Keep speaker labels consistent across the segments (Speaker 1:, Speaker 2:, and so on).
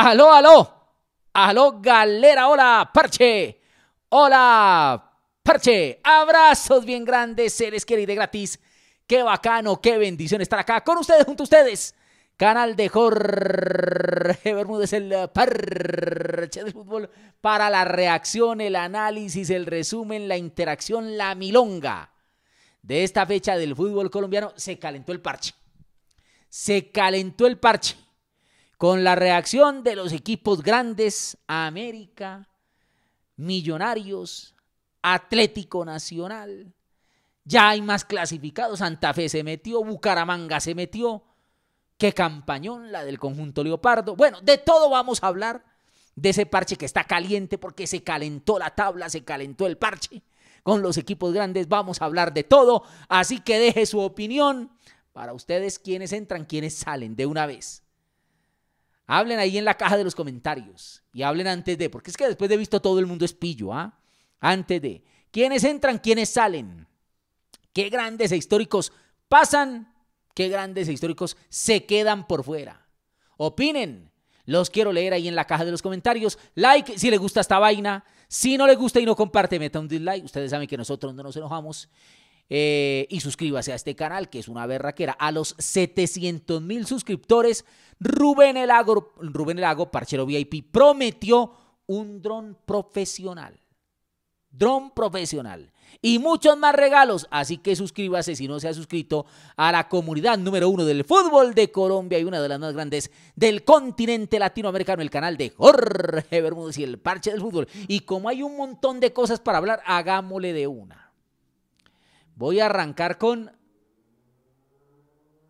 Speaker 1: Aló, aló. Aló, galera. Hola, parche. Hola, parche. Abrazos bien grandes, seres queridos gratis. Qué bacano, qué bendición estar acá con ustedes, junto a ustedes. Canal de Jorge Bermúdez, el parche del fútbol para la reacción, el análisis, el resumen, la interacción, la milonga de esta fecha del fútbol colombiano. Se calentó el parche. Se calentó el parche con la reacción de los equipos grandes, América, Millonarios, Atlético Nacional. Ya hay más clasificados, Santa Fe se metió, Bucaramanga se metió, qué campañón la del conjunto Leopardo. Bueno, de todo vamos a hablar, de ese parche que está caliente porque se calentó la tabla, se calentó el parche. Con los equipos grandes vamos a hablar de todo, así que deje su opinión para ustedes quienes entran, quienes salen de una vez. Hablen ahí en la caja de los comentarios y hablen antes de, porque es que después de visto todo el mundo es pillo, ¿ah? Antes de. ¿Quiénes entran? ¿Quiénes salen? ¿Qué grandes e históricos pasan? ¿Qué grandes e históricos se quedan por fuera? Opinen. Los quiero leer ahí en la caja de los comentarios. Like si le gusta esta vaina. Si no le gusta y no comparte, meta un dislike. Ustedes saben que nosotros no nos enojamos. Eh, y suscríbase a este canal que es una berraquera. A los 700 mil suscriptores, Rubén Elago, Rubén Elago, parchero VIP, prometió un dron profesional. Dron profesional. Y muchos más regalos. Así que suscríbase si no se ha suscrito a la comunidad número uno del fútbol de Colombia y una de las más grandes del continente latinoamericano, el canal de Jorge Bermúdez y el Parche del Fútbol. Y como hay un montón de cosas para hablar, hagámosle de una. Voy a arrancar con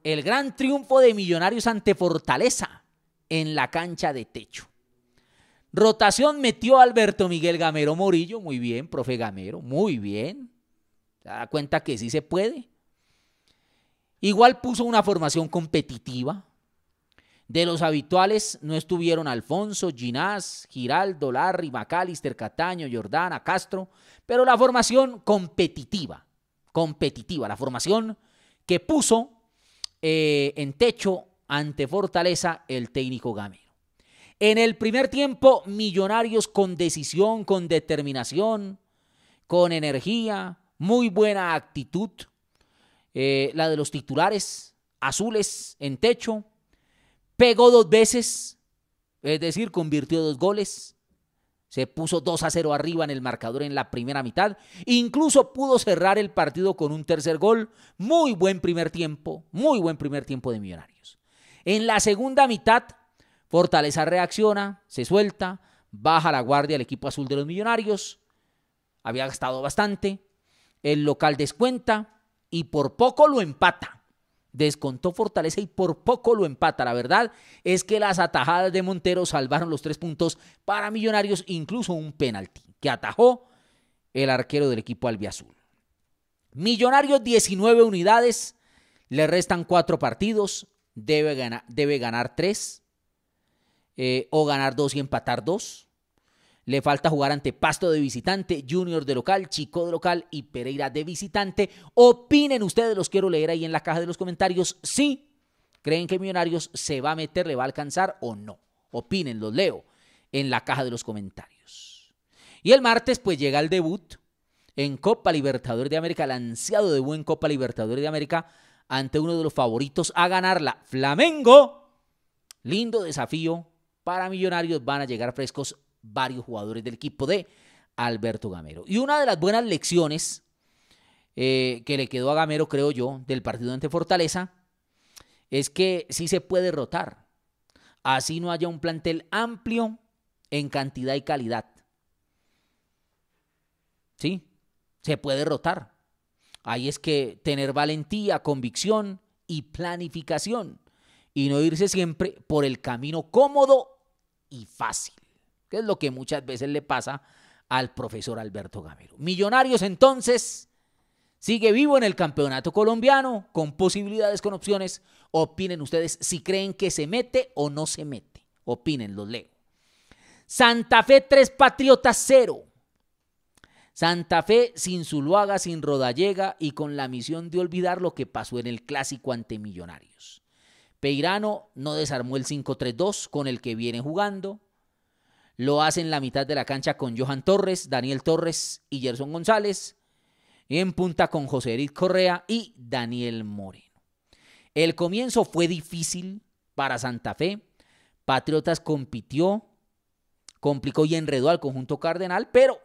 Speaker 1: el gran triunfo de Millonarios ante Fortaleza en la cancha de techo. Rotación metió Alberto Miguel Gamero Morillo. Muy bien, profe Gamero, muy bien. Se da cuenta que sí se puede. Igual puso una formación competitiva. De los habituales no estuvieron Alfonso, Ginás, Giraldo, Larry, Macalister, Cataño, Jordana, Castro, pero la formación competitiva competitiva. La formación que puso eh, en techo ante Fortaleza el técnico Gamero. En el primer tiempo, Millonarios con decisión, con determinación, con energía, muy buena actitud. Eh, la de los titulares azules en techo. Pegó dos veces, es decir, convirtió dos goles. Se puso 2 a 0 arriba en el marcador en la primera mitad. Incluso pudo cerrar el partido con un tercer gol. Muy buen primer tiempo, muy buen primer tiempo de Millonarios. En la segunda mitad, Fortaleza reacciona, se suelta, baja la guardia al equipo azul de los Millonarios. Había gastado bastante. El local descuenta y por poco lo empata descontó Fortaleza y por poco lo empata. La verdad es que las atajadas de Montero salvaron los tres puntos para Millonarios, incluso un penalti que atajó el arquero del equipo albiazul. Millonarios 19 unidades, le restan cuatro partidos, debe ganar, debe ganar tres eh, o ganar dos y empatar dos. Le falta jugar ante Pasto de visitante, Junior de local, Chico de local y Pereira de visitante. Opinen ustedes, los quiero leer ahí en la caja de los comentarios. Si ¿Creen que Millonarios se va a meter, le va a alcanzar o no? Opinen, los leo en la caja de los comentarios. Y el martes pues llega el debut en Copa Libertadores de América, lanceado de buen Copa Libertadores de América ante uno de los favoritos a ganarla, Flamengo. Lindo desafío para Millonarios, van a llegar frescos varios jugadores del equipo de Alberto Gamero. Y una de las buenas lecciones eh, que le quedó a Gamero, creo yo, del partido ante Fortaleza, es que sí se puede rotar. Así no haya un plantel amplio en cantidad y calidad. ¿Sí? Se puede rotar. Ahí es que tener valentía, convicción y planificación y no irse siempre por el camino cómodo y fácil que es lo que muchas veces le pasa al profesor Alberto Gamero. Millonarios entonces sigue vivo en el campeonato colombiano, con posibilidades, con opciones. Opinen ustedes si creen que se mete o no se mete. Opinen, los leo. Santa Fe 3, Patriotas 0. Santa Fe sin Zuluaga, sin Rodallega y con la misión de olvidar lo que pasó en el clásico ante Millonarios. Peirano no desarmó el 5-3-2 con el que viene jugando lo hace en la mitad de la cancha con Johan Torres, Daniel Torres y Gerson González. en punta con José Eric Correa y Daniel Moreno. El comienzo fue difícil para Santa Fe. Patriotas compitió, complicó y enredó al conjunto cardenal, pero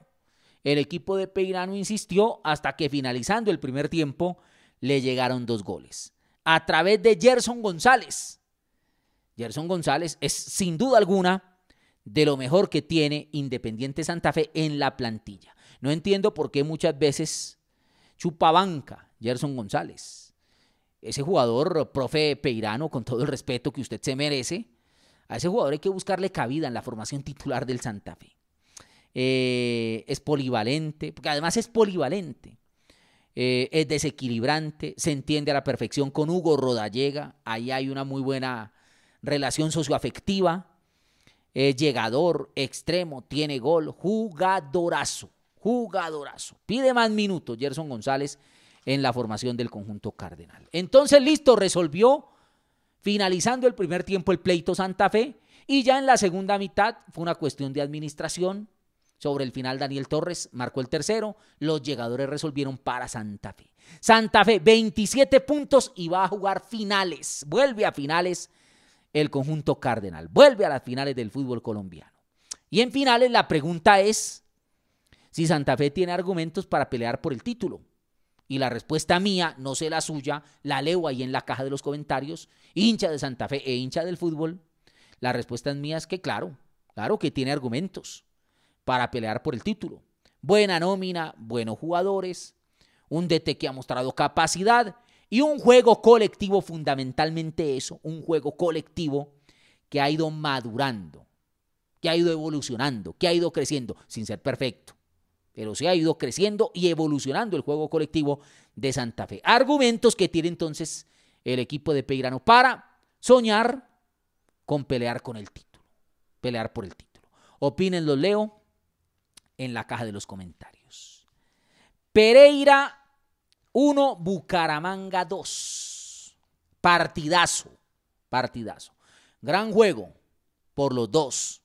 Speaker 1: el equipo de Peirano insistió hasta que finalizando el primer tiempo le llegaron dos goles. A través de Gerson González. Gerson González es sin duda alguna de lo mejor que tiene Independiente Santa Fe en la plantilla. No entiendo por qué muchas veces chupabanca Gerson González. Ese jugador, profe Peirano, con todo el respeto que usted se merece, a ese jugador hay que buscarle cabida en la formación titular del Santa Fe. Eh, es polivalente, porque además es polivalente. Eh, es desequilibrante, se entiende a la perfección con Hugo Rodallega, ahí hay una muy buena relación socioafectiva, eh, llegador, extremo, tiene gol, jugadorazo, jugadorazo. Pide más minutos Gerson González en la formación del conjunto cardenal. Entonces, listo, resolvió finalizando el primer tiempo el pleito Santa Fe y ya en la segunda mitad fue una cuestión de administración. Sobre el final Daniel Torres marcó el tercero, los llegadores resolvieron para Santa Fe. Santa Fe 27 puntos y va a jugar finales, vuelve a finales el conjunto cardenal. Vuelve a las finales del fútbol colombiano. Y en finales la pregunta es si Santa Fe tiene argumentos para pelear por el título. Y la respuesta mía, no sé la suya, la leo ahí en la caja de los comentarios, hincha de Santa Fe e hincha del fútbol. La respuesta mía es que claro, claro que tiene argumentos para pelear por el título. Buena nómina, buenos jugadores, un DT que ha mostrado capacidad y un juego colectivo, fundamentalmente eso, un juego colectivo que ha ido madurando, que ha ido evolucionando, que ha ido creciendo, sin ser perfecto, pero se ha ido creciendo y evolucionando el juego colectivo de Santa Fe. Argumentos que tiene entonces el equipo de Peirano para soñar con pelear con el título, pelear por el título. Opinen, los leo en la caja de los comentarios. Pereira uno, Bucaramanga 2. Partidazo, partidazo. Gran juego por los dos,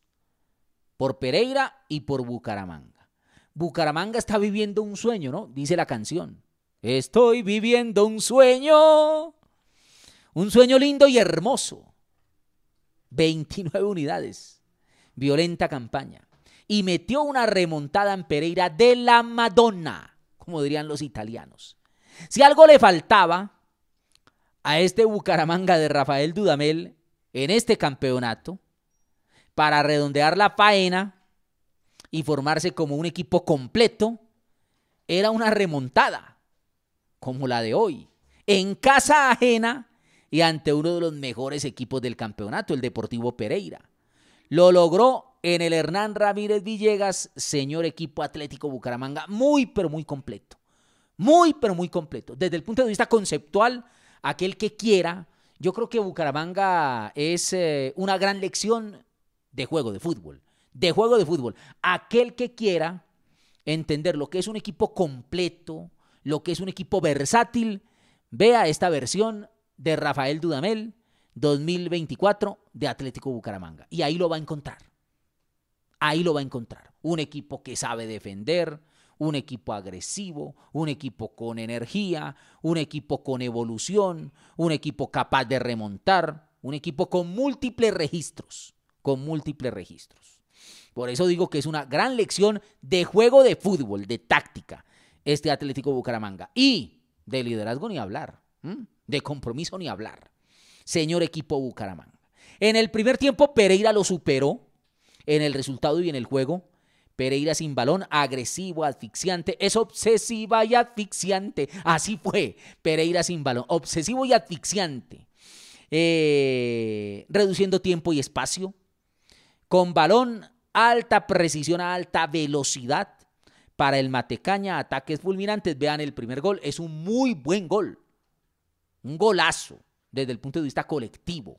Speaker 1: por Pereira y por Bucaramanga. Bucaramanga está viviendo un sueño, ¿no? Dice la canción. Estoy viviendo un sueño, un sueño lindo y hermoso. 29 unidades, violenta campaña. Y metió una remontada en Pereira de la Madonna, como dirían los italianos. Si algo le faltaba a este Bucaramanga de Rafael Dudamel en este campeonato, para redondear la faena y formarse como un equipo completo, era una remontada, como la de hoy, en casa ajena y ante uno de los mejores equipos del campeonato, el Deportivo Pereira. Lo logró en el Hernán Ramírez Villegas, señor equipo Atlético Bucaramanga, muy pero muy completo. Muy, pero muy completo. Desde el punto de vista conceptual, aquel que quiera, yo creo que Bucaramanga es eh, una gran lección de juego de fútbol. De juego de fútbol. Aquel que quiera entender lo que es un equipo completo, lo que es un equipo versátil, vea esta versión de Rafael Dudamel 2024 de Atlético Bucaramanga. Y ahí lo va a encontrar. Ahí lo va a encontrar. Un equipo que sabe defender, un equipo agresivo, un equipo con energía, un equipo con evolución, un equipo capaz de remontar, un equipo con múltiples registros, con múltiples registros. Por eso digo que es una gran lección de juego de fútbol, de táctica, este Atlético Bucaramanga. Y de liderazgo ni hablar, de compromiso ni hablar. Señor equipo Bucaramanga. En el primer tiempo Pereira lo superó en el resultado y en el juego. Pereira sin balón, agresivo, asfixiante, es obsesiva y asfixiante. Así fue, Pereira sin balón, obsesivo y asfixiante. Eh, reduciendo tiempo y espacio. Con balón, alta precisión, alta velocidad. Para el Matecaña, ataques fulminantes. Vean el primer gol, es un muy buen gol. Un golazo desde el punto de vista colectivo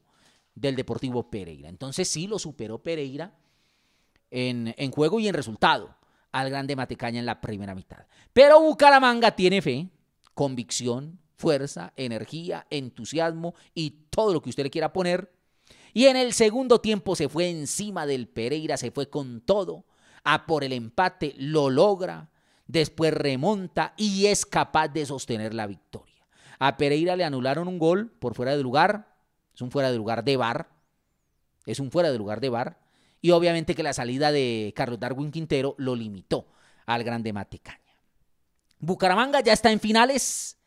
Speaker 1: del Deportivo Pereira. Entonces sí lo superó Pereira en, juego y en resultado al Grande Matecaña en la primera mitad. Pero Bucaramanga tiene fe, convicción, fuerza, energía, entusiasmo y todo lo que usted le quiera poner. Y en el segundo tiempo se fue encima del Pereira, se fue con todo, a por el empate, lo logra, después remonta y es capaz de sostener la victoria. A Pereira le anularon un gol por fuera de lugar, es un fuera de lugar de bar, es un fuera de lugar de bar, y obviamente que la salida de Carlos Darwin Quintero lo limitó al Grande Matecaña. Bucaramanga ya está en finales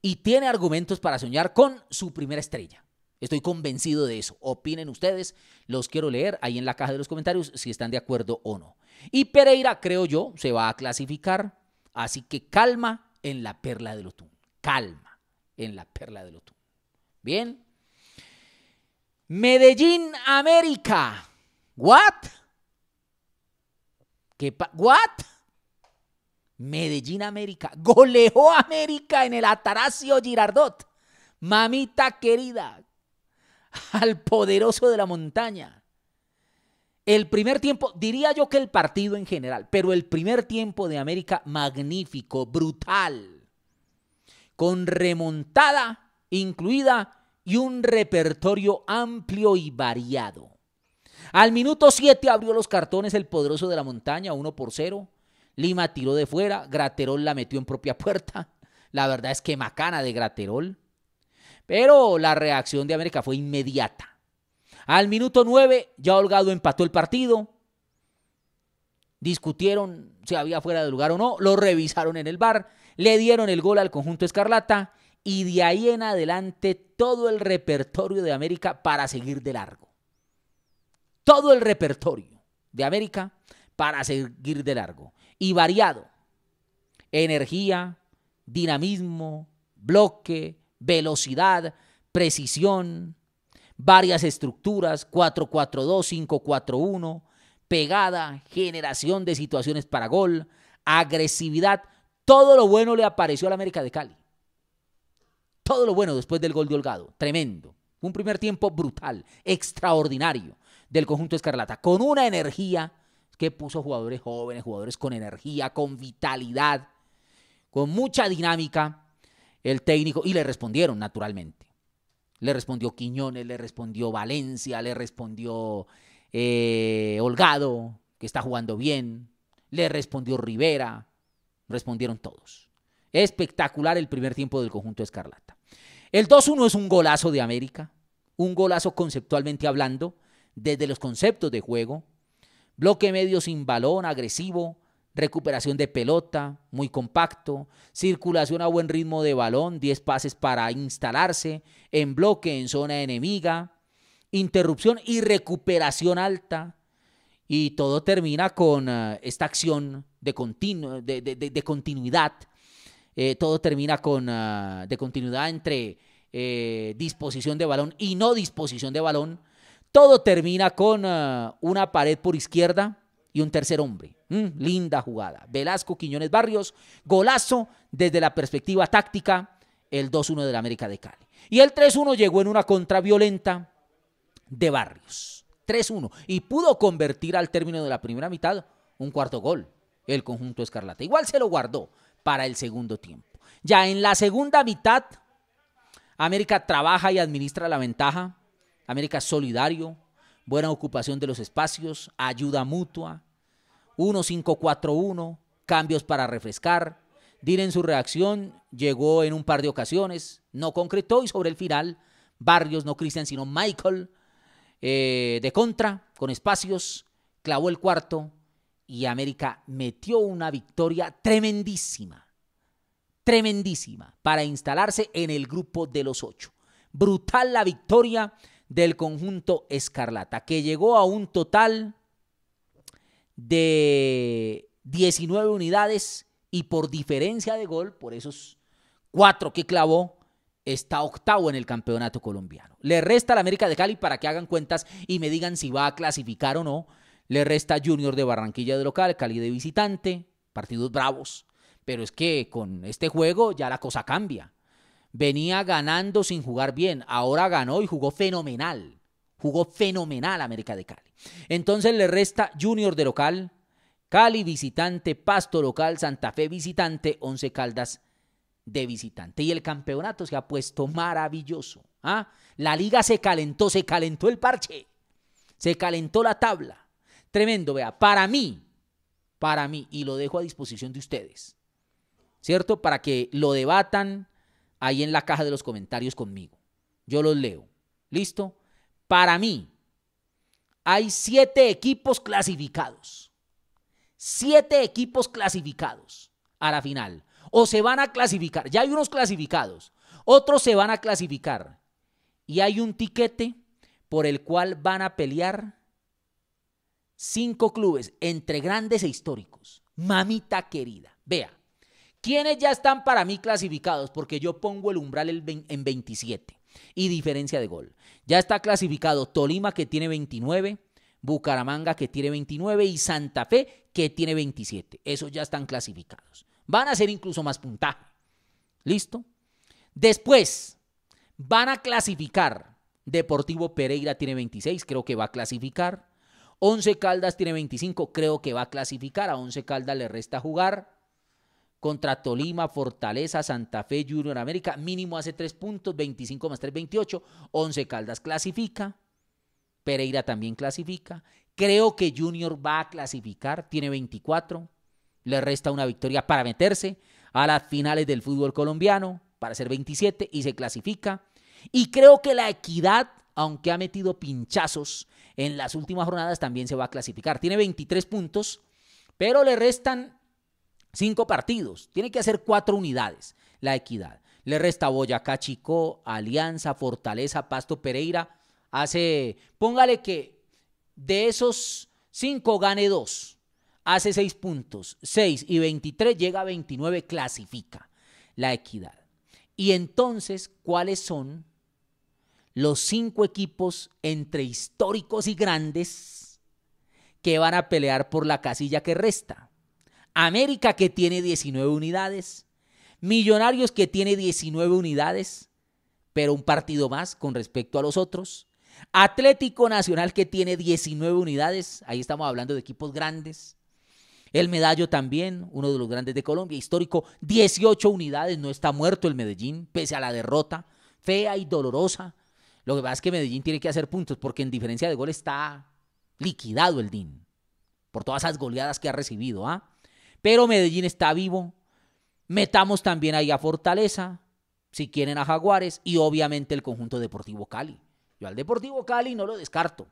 Speaker 1: y tiene argumentos para soñar con su primera estrella. Estoy convencido de eso. Opinen ustedes, los quiero leer ahí en la caja de los comentarios si están de acuerdo o no. Y Pereira, creo yo, se va a clasificar, así que calma en la perla del otún. Calma en la perla del otún. Bien. Medellín, América. ¿What? ¿Qué ¿What? Medellín América. Goleó América en el Ataracio Girardot. Mamita querida. Al poderoso de la montaña. El primer tiempo, diría yo que el partido en general, pero el primer tiempo de América magnífico, brutal. Con remontada incluida y un repertorio amplio y variado. Al minuto 7 abrió los cartones el poderoso de la montaña, 1 por 0. Lima tiró de fuera, Graterol la metió en propia puerta. La verdad es que macana de Graterol. Pero la reacción de América fue inmediata. Al minuto 9 ya Holgado empató el partido. Discutieron si había fuera de lugar o no, lo revisaron en el bar, le dieron el gol al conjunto Escarlata y de ahí en adelante todo el repertorio de América para seguir de largo todo el repertorio de América para seguir de largo y variado. Energía, dinamismo, bloque, velocidad, precisión, varias estructuras, 4-4-2, 5-4-1, pegada, generación de situaciones para gol, agresividad, todo lo bueno le apareció al América de Cali. Todo lo bueno después del gol de Holgado, tremendo. Un primer tiempo brutal, extraordinario del conjunto Escarlata, con una energía que puso jugadores jóvenes, jugadores con energía, con vitalidad, con mucha dinámica, el técnico, y le respondieron naturalmente. Le respondió Quiñones, le respondió Valencia, le respondió eh, Holgado, que está jugando bien, le respondió Rivera, respondieron todos. Espectacular el primer tiempo del conjunto Escarlata. El 2-1 es un golazo de América, un golazo conceptualmente hablando, desde los conceptos de juego. Bloque medio sin balón, agresivo, recuperación de pelota, muy compacto, circulación a buen ritmo de balón, 10 pases para instalarse, en bloque en zona enemiga, interrupción y recuperación alta. Y todo termina con eh, esta acción de, de, continuidad. Eh, todo termina con eh, de continuidad entre disposición de balón y no disposición de balón todo termina con eh, una pared por izquierda y un tercer hombre. Mm, linda jugada. Velasco, Quiñones Barrios, golazo desde la perspectiva táctica, el 2-1 la América de Cali. Y el 3-1 llegó en una contra violenta de Barrios. 3-1. Y pudo convertir al término de la primera mitad un cuarto gol el conjunto escarlata. Igual se lo guardó para el segundo tiempo. Ya en la segunda mitad, América trabaja y administra la ventaja América solidario, buena ocupación de los espacios, ayuda mutua, 1541, cambios para refrescar. Diren su reacción llegó en un par de ocasiones, no concretó y sobre el final Barrios, no Cristian, sino Michael, eh, de contra, con espacios, clavó el cuarto y América metió una victoria tremendísima, tremendísima, para instalarse en el grupo de los ocho. Brutal la victoria del conjunto Escarlata, que llegó a un total de 19 unidades y por diferencia de gol, por esos cuatro que clavó, está octavo en el campeonato colombiano. Le resta la América de Cali para que hagan cuentas y me digan si va a clasificar o no. Le resta Junior de Barranquilla de local, Cali de visitante, partidos bravos. Pero es que con este juego ya la cosa cambia venía ganando sin jugar bien, ahora ganó y jugó fenomenal. Jugó fenomenal América de Cali. Entonces le resta Junior de local, Cali visitante, Pasto local, Santa Fe visitante, Once Caldas de visitante. Y el campeonato se ha puesto maravilloso. ¿ah? La liga se calentó, se calentó el parche, se calentó la tabla. Tremendo, vea, para mí, para mí, y lo dejo a disposición de ustedes, ¿cierto? Para que lo debatan, ahí en la caja de los comentarios conmigo. Yo los leo. ¿Listo? Para mí, hay siete equipos clasificados. Siete equipos clasificados a la final. O se van a clasificar. Ya hay unos clasificados. Otros se van a clasificar. Y hay un tiquete por el cual van a pelear cinco clubes entre grandes e históricos. Mamita querida. Vea. ¿Quiénes ya están para mí clasificados? Porque yo pongo el umbral en 27 y diferencia de gol. Ya está clasificado Tolima que tiene 29, Bucaramanga que tiene 29 y Santa Fe que tiene 27. Esos ya están clasificados. Van a ser incluso más puntaje. ¿Listo? Después van a clasificar. Deportivo Pereira tiene 26, creo que va a clasificar. Once Caldas tiene 25, creo que va a clasificar. A Once Caldas le resta jugar contra Tolima, Fortaleza, Santa Fe, Junior América, mínimo hace tres puntos, 25 más 3, 28, 11 Caldas clasifica, Pereira también clasifica, creo que Junior va a clasificar, tiene 24, le resta una victoria para meterse a las finales del fútbol colombiano, para ser 27 y se clasifica, y creo que la equidad, aunque ha metido pinchazos en las últimas jornadas, también se va a clasificar, tiene 23 puntos, pero le restan Cinco partidos, tiene que hacer cuatro unidades la equidad. Le resta Boyacá Chico, Alianza, Fortaleza, Pasto Pereira. Hace, póngale que de esos cinco gane dos, hace seis puntos, seis y veintitrés llega a 29, clasifica la equidad. Y entonces, ¿cuáles son los cinco equipos entre históricos y grandes que van a pelear por la casilla que resta? América que tiene 19 unidades, Millonarios que tiene 19 unidades, pero un partido más con respecto a los otros. Atlético Nacional que tiene 19 unidades, ahí estamos hablando de equipos grandes. El Medallo también, uno de los grandes de Colombia, histórico, 18 unidades, no está muerto el Medellín, pese a la derrota fea y dolorosa. Lo que pasa es que Medellín tiene que hacer puntos porque en diferencia de gol está liquidado el DIN por todas esas goleadas que ha recibido. ¿ah? Pero Medellín está vivo. Metamos también ahí a Fortaleza, si quieren a Jaguares, y obviamente el conjunto Deportivo Cali. Yo al Deportivo Cali no lo descarto.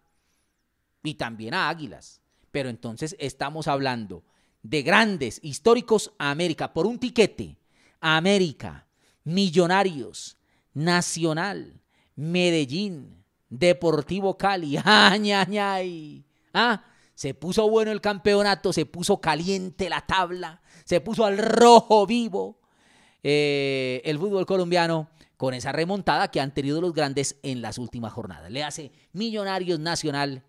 Speaker 1: Y también a Águilas. Pero entonces estamos hablando de grandes históricos América por un tiquete. América, Millonarios, Nacional, Medellín, Deportivo Cali. ¡Ay, ay, ay! ah se puso bueno el campeonato, se puso caliente la tabla, se puso al rojo vivo eh, el fútbol colombiano con esa remontada que han tenido los grandes en las últimas jornadas. Le hace Millonarios Nacional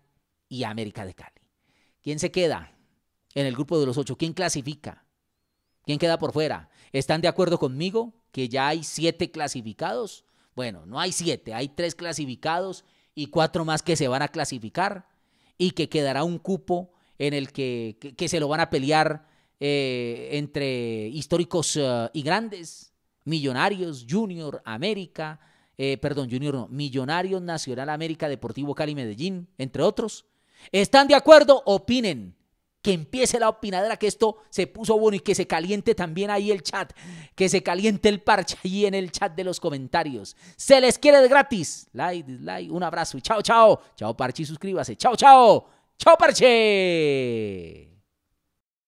Speaker 1: y América de Cali. ¿Quién se queda en el grupo de los ocho? ¿Quién clasifica? ¿Quién queda por fuera? ¿Están de acuerdo conmigo que ya hay siete clasificados? Bueno, no hay siete, hay tres clasificados y cuatro más que se van a clasificar y que quedará un cupo en el que, se lo van a pelear eh, entre históricos eh, y grandes, Millonarios, Junior, América, eh, perdón, Junior no, Millonarios Nacional América Deportivo Cali Medellín, entre otros. ¿Están de acuerdo? Opinen que empiece la opinadera, que esto se puso bueno y que se caliente también ahí el chat, que se caliente el parche ahí en el chat de los comentarios. Se les quiere de gratis. Like, dislike, un abrazo y chao, chao. Chao, parche, y suscríbase. Chao, chao. Chao, parche.